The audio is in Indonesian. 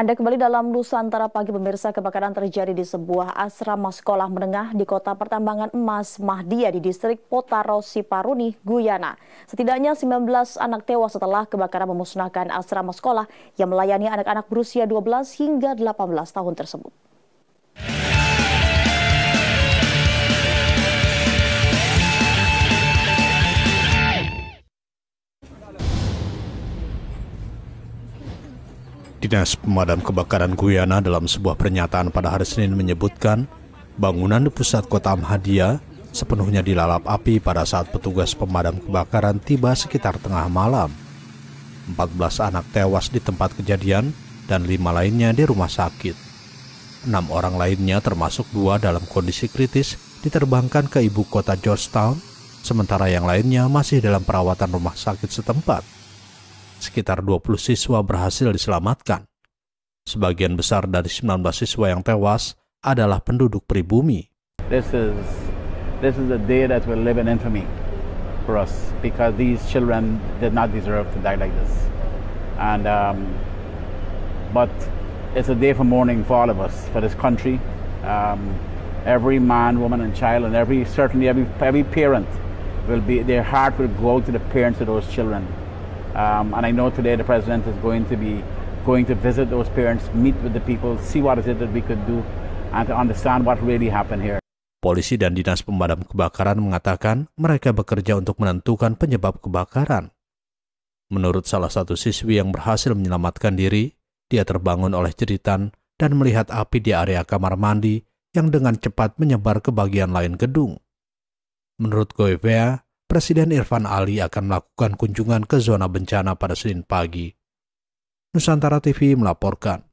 Anda kembali dalam Nusantara Pagi Pemirsa, kebakaran terjadi di sebuah asrama sekolah menengah di kota pertambangan emas Mahdia di distrik Potaro Siparuni, Guyana. Setidaknya 19 anak tewas setelah kebakaran memusnahkan asrama sekolah yang melayani anak-anak berusia 12 hingga 18 tahun tersebut. Dinas Pemadam Kebakaran Guyana dalam sebuah pernyataan pada hari Senin menyebutkan bangunan di pusat kota Amhadia sepenuhnya dilalap api pada saat petugas pemadam kebakaran tiba sekitar tengah malam. 14 anak tewas di tempat kejadian dan lima lainnya di rumah sakit. Enam orang lainnya termasuk dua dalam kondisi kritis diterbangkan ke ibu kota Georgetown, sementara yang lainnya masih dalam perawatan rumah sakit setempat sekitar 20 siswa berhasil diselamatkan. Sebagian besar dari 19 siswa yang tewas adalah penduduk pribumi. This is this is a day that will live in infamy for us because these children did not deserve to die like this. And um, but it's a day for mourning for all of us, for this country. Um, every man, woman, and child, and every certainly every every parent will be their heart will go to the parents of those children. Um, and I know today the president is going to be going to visit those parents, meet with the people, see what is it that we could do, and to understand what really happened here. Polisi dan Dinas Pemadam Kebakaran mengatakan mereka bekerja untuk menentukan penyebab kebakaran. Menurut salah satu siswi yang berhasil menyelamatkan diri, dia terbangun oleh jeritan dan melihat api di area kamar mandi yang dengan cepat menyebar ke bagian lain gedung. Menurut Goevea, Presiden Irfan Ali akan melakukan kunjungan ke zona bencana pada Senin pagi. Nusantara TV melaporkan.